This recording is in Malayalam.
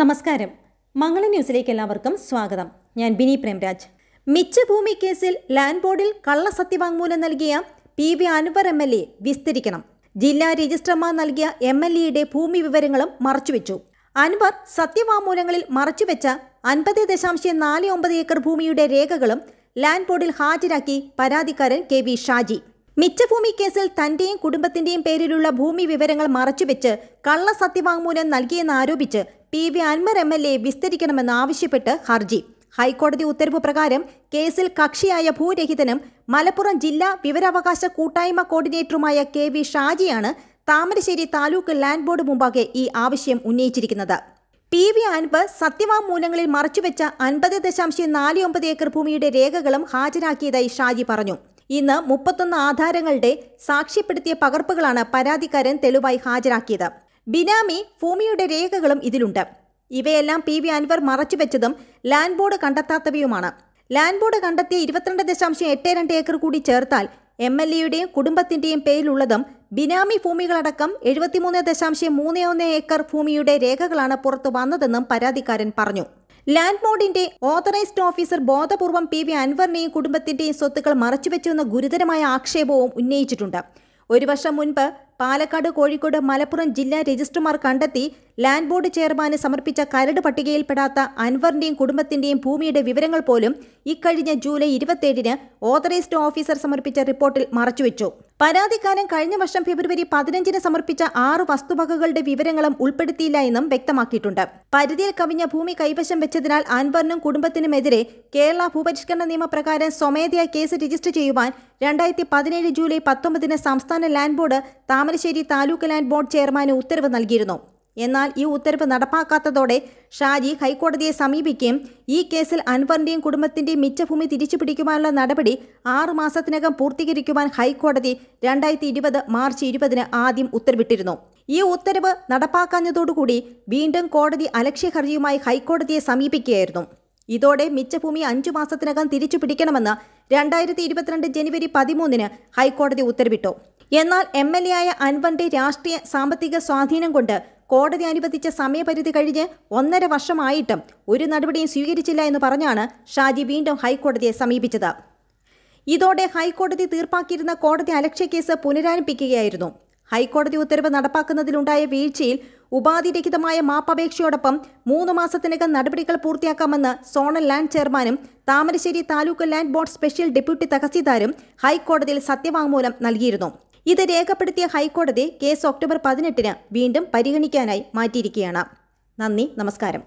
നമസ്കാരം മംഗള ന്യൂസിലേക്ക് എല്ലാവർക്കും സ്വാഗതം ഞാൻ ബിനി പ്രേംരാജ് മിച്ചഭൂമി കേസിൽ ലാൻഡ് ബോർഡിൽ കള്ളസത്യവാങ്മൂലം നൽകിയ P V Anvar M L A വിസ്തരിക്കണം ജില്ലാ രജിസ്ട്രർമാർ നൽകിയ എം എൽ എയുടെ ഭൂമി വിവരങ്ങളും മറച്ചുവെച്ചു അൻവർ സത്യവാങ്മൂലങ്ങളിൽ മറച്ചുവെച്ച അൻപത് ദശാംശം നാല് ഒമ്പത് ഏക്കർ ഭൂമിയുടെ രേഖകളും ലാൻഡ് ബോർഡിൽ ഹാജരാക്കി പരാതിക്കാരൻ കെ വി ഷാജി മിച്ചഭൂമി കേസിൽ തന്റെയും കുടുംബത്തിന്റെയും പേരിലുള്ള ഭൂമി വിവരങ്ങൾ മറച്ചുവെച്ച് കള്ളസത്യവാങ്മൂലം നൽകിയെന്നാരോപിച്ച് P V Anvar M L A വിസ്തരിക്കണമെന്നാവശ്യപ്പെട്ട് ഹർജി ഹൈക്കോടതി ഉത്തരവ് പ്രകാരം കേസിൽ കക്ഷിയായ ഭൂരഹിതനും മലപ്പുറം ജില്ലാ വിവരാവകാശ കൂട്ടായ്മ കോർഡിനേറ്ററുമായ കെ വി ഷാജിയാണ് താമരശ്ശേരി താലൂക്ക് ലാൻഡ് ബോർഡ് മുമ്പാകെ ഈ ആവശ്യം ഉന്നയിച്ചിരിക്കുന്നത് പി വി അൻപ് സത്യവാങ്മൂലങ്ങളിൽ മറച്ചുവെച്ച അൻപത് ദശാംശം നാല് ഒമ്പത് ഏക്കർ ഭൂമിയുടെ രേഖകളും ഹാജരാക്കിയതായി ഷാജി പറഞ്ഞു ഇന്ന് മുപ്പത്തൊന്ന് ആധാരങ്ങളുടെ സാക്ഷ്യപ്പെടുത്തിയ പകർപ്പുകളാണ് പരാതിക്കാരൻ തെളിവായി ഹാജരാക്കിയത് ബിനാമി ഭൂമിയുടെ രേഖകളും ഇതിലുണ്ട് ഇവയെല്ലാം പി വി അൻവർ മറച്ചുവെച്ചതും ലാൻഡ് ബോർഡ് കണ്ടെത്താത്തവയുമാണ് ലാൻഡ് ബോർഡ് കണ്ടെത്തിയ ഇരുപത്തിരണ്ട് ദശാംശം എട്ട് രണ്ട് ഏക്കർ കൂടി ചേർത്താൽ എം എൽ എയുടെയും കുടുംബത്തിൻ്റെയും പേരിലുള്ളതും ബിനാമി ഭൂമികളടക്കം എഴുപത്തിമൂന്ന് ദശാംശം മൂന്ന് ഒന്ന് ഏക്കർ ഭൂമിയുടെ രേഖകളാണ് പുറത്തു വന്നതെന്നും പരാതിക്കാരൻ പറഞ്ഞു ലാൻഡ് ബോർഡിന്റെ ഓതറൈസ്ഡ് ഓഫീസർ ബോധപൂർവം പി വി അൻവറിനെയും കുടുംബത്തിന്റെയും സ്വത്തുക്കൾ മറച്ചുവെച്ചുവെന്ന ഗുരുതരമായ ആക്ഷേപവും ഉന്നയിച്ചിട്ടുണ്ട് ഒരു വർഷം മുൻപ് പാലക്കാട് കോഴിക്കോട് മലപ്പുറം ജില്ലാ രജിസ്ട്രാർ കണ്ടെത്തി ലാൻഡ് ബോർഡ് ചെയർമാന് സമർപ്പിച്ച കരട് പട്ടികയിൽപ്പെടാത്ത അൻവറിന്റെയും കുടുംബത്തിന്റെയും ഭൂമിയുടെ വിവരങ്ങൾ പോലും ഇക്കഴിഞ്ഞ ജൂലൈ ഇരുപത്തേഴിന് ഓതറൈസ്ഡ് ഓഫീസർ സമർപ്പിച്ച റിപ്പോർട്ടിൽ മറച്ചുവെച്ചു പരാതിക്കാരൻ കഴിഞ്ഞ വർഷം ഫെബ്രുവരി പതിനഞ്ചിന് സമർപ്പിച്ച ആറ് വസ്തുവകകളുടെ വിവരങ്ങളും ഉൾപ്പെടുത്തിയില്ല എന്നും വ്യക്തമാക്കിയിട്ടുണ്ട് പരിധിയിൽ കവിഞ്ഞ ഭൂമി കൈവശം വെച്ചതിനാൽ അൻവറിനും കുടുംബത്തിനുമെതിരെ കേരള ഭൂപരിഷ്കരണ നിയമപ്രകാരം സ്വമേധയാ കേസ് രജിസ്റ്റർ ചെയ്യുവാൻ രണ്ടായിരത്തി പതിനേഴ് ജൂലൈ പത്തൊമ്പതിന് സംസ്ഥാന land board Thamarassery taluk land board ചെയർമാന് ഉത്തരവ് നൽകിയിരുന്നു എന്നാൽ ഈ ഉത്തരവ് നടപ്പാക്കാത്തതോടെ ഷാജി ഹൈക്കോടതിയെ സമീപിക്കുകയും ഈ കേസിൽ അൻവറിൻ്റെയും കുടുംബത്തിൻ്റെയും മിച്ചഭൂമി തിരിച്ചു പിടിക്കുവാനുള്ള നടപടി ആറു മാസത്തിനകം പൂർത്തീകരിക്കുവാൻ ഹൈക്കോടതി രണ്ടായിരത്തി ഇരുപത് മാർച്ച് ഇരുപതിന് ആദ്യം ഉത്തരവിട്ടിരുന്നു ഈ ഉത്തരവ് നടപ്പാക്കാഞ്ഞതോടുകൂടി വീണ്ടും കോടതി അലക്ഷ്യ ഹർജിയുമായി ഹൈക്കോടതിയെ സമീപിക്കുകയായിരുന്നു ഇതോടെ മിച്ചഭൂമി അഞ്ചു മാസത്തിനകം തിരിച്ചു പിടിക്കണമെന്ന് രണ്ടായിരത്തി ഇരുപത്തിരണ്ട് ജനുവരി പതിമൂന്നിന് ഹൈക്കോടതി ഉത്തരവിട്ടു എന്നാൽ എം എൽ എ ആയ അൻവറിന്റെ രാഷ്ട്രീയ സാമ്പത്തിക സ്വാധീനം കൊണ്ട് കോടതി അനുവദിച്ച സമയപരിധി കഴിഞ്ഞ് ഒന്നര വർഷമായിട്ടും ഒരു നടപടിയും സ്വീകരിച്ചില്ല എന്ന് പറഞ്ഞാണ് ഷാജി വീണ്ടും ഹൈക്കോടതിയെ സമീപിച്ചത് ഇതോടെ ഹൈക്കോടതി തീർപ്പാക്കിയിരുന്ന കോടതി അലക്ഷ്യ കേസ് പുനരാരംഭിക്കുകയായിരുന്നു ഹൈക്കോടതി ഉത്തരവ് നടപ്പാക്കുന്നതിലുണ്ടായ വീഴ്ചയിൽ ഉപാധിരഹിതമായ മാപ്പപേക്ഷയോടൊപ്പം മൂന്ന് മാസത്തിനകം നടപടികൾ പൂർത്തിയാക്കാമെന്ന് സോണൽ ലാൻഡ് ചെയർമാനും Thamarassery taluk land board special deputy തഹസീൽദാരും ഹൈക്കോടതിയിൽ സത്യവാങ്മൂലം നൽകിയിരുന്നു ഇത് രേഖപ്പെടുത്തിയ ഹൈക്കോടതി കേസ് ഒക്ടോബർ പതിനെട്ടിന് വീണ്ടും പരിഗണിക്കാനായി മാറ്റിയിരിക്കുകയാണ് നന്ദി നമസ്കാരം